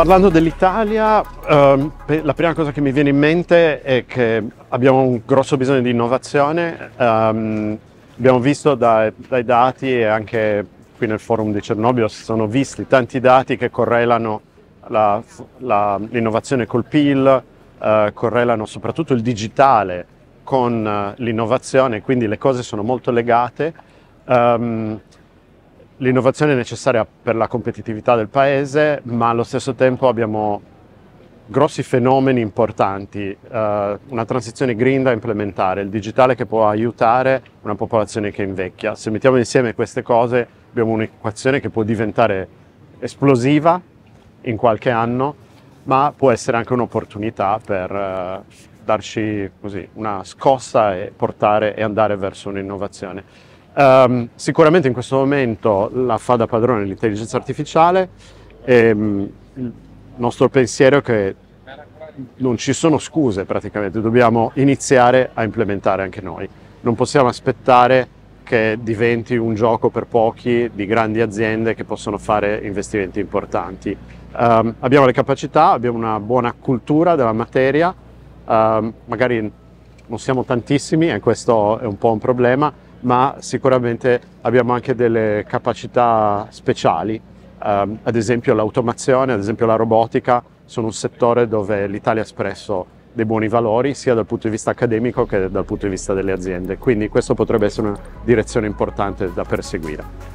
Parlando dell'Italia, ehm, la prima cosa che mi viene in mente è che abbiamo un grosso bisogno di innovazione. Ehm, abbiamo visto dai, dai dati e anche qui nel forum di Cernobio si sono visti tanti dati che correlano l'innovazione col PIL, eh, correlano soprattutto il digitale con eh, l'innovazione, quindi le cose sono molto legate. Um, l'innovazione è necessaria per la competitività del paese, ma allo stesso tempo abbiamo grossi fenomeni importanti, eh, una transizione green da implementare, il digitale che può aiutare una popolazione che invecchia. Se mettiamo insieme queste cose abbiamo un'equazione che può diventare esplosiva in qualche anno, ma può essere anche un'opportunità per eh, darci così, una scossa e portare e andare verso un'innovazione. Um, sicuramente in questo momento la fa da padrone l'intelligenza artificiale. E, um, il nostro pensiero è che non ci sono scuse praticamente, dobbiamo iniziare a implementare anche noi. Non possiamo aspettare che diventi un gioco per pochi di grandi aziende che possono fare investimenti importanti. Um, abbiamo le capacità, abbiamo una buona cultura della materia, ehm, magari non siamo tantissimi e questo è un po' un problema, ma sicuramente abbiamo anche delle capacità speciali, um, ad esempio l'automazione, ad esempio la robotica, sono un settore dove l'Italia ha espresso dei buoni valori sia dal punto di vista accademico che dal punto di vista delle aziende, quindi questa potrebbe essere una direzione importante da perseguire.